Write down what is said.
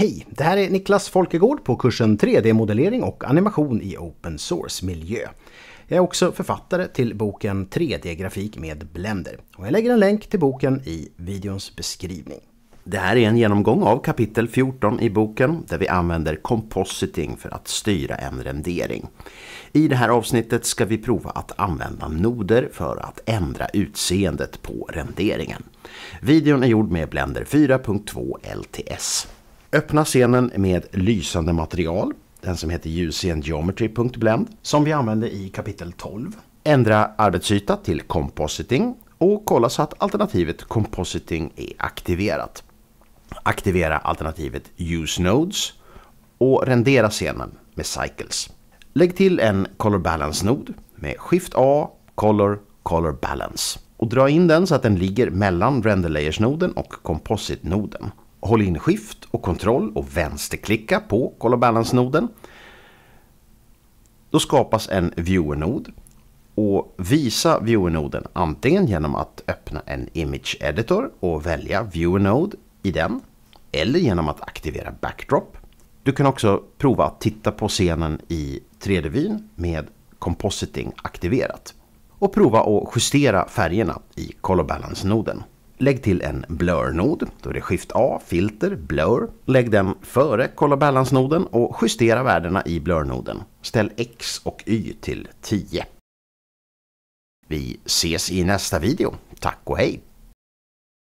Hej! Det här är Niklas Folkegård på kursen 3D-modellering och animation i open source-miljö. Jag är också författare till boken 3D-grafik med Blender. Och jag lägger en länk till boken i videons beskrivning. Det här är en genomgång av kapitel 14 i boken där vi använder compositing för att styra en rendering. I det här avsnittet ska vi prova att använda noder för att ändra utseendet på renderingen. Videon är gjord med Blender 4.2 LTS. Öppna scenen med lysande material, den som heter UCN Geometry.blend, som vi använde i kapitel 12. Ändra arbetsyta till Compositing och kolla så att alternativet Compositing är aktiverat. Aktivera alternativet Use Nodes och rendera scenen med Cycles. Lägg till en Color Balance-nod med Shift A, Color, Color Balance och dra in den så att den ligger mellan Render Layers-noden och Composite-noden. Håll in skift och kontroll och vänsterklicka på Call Balance-noden. Då skapas en Viewer-nod och visa Viewer-noden antingen genom att öppna en Image Editor och välja Viewer-node i den eller genom att aktivera Backdrop. Du kan också prova att titta på scenen i 3D-vyn med Compositing aktiverat och prova att justera färgerna i Color Balance-noden. Lägg till en blur-nod, då är det skift A, filter, blur. Lägg den före kolla balance-noden och justera värdena i blur-noden. Ställ X och Y till 10. Vi ses i nästa video. Tack och hej!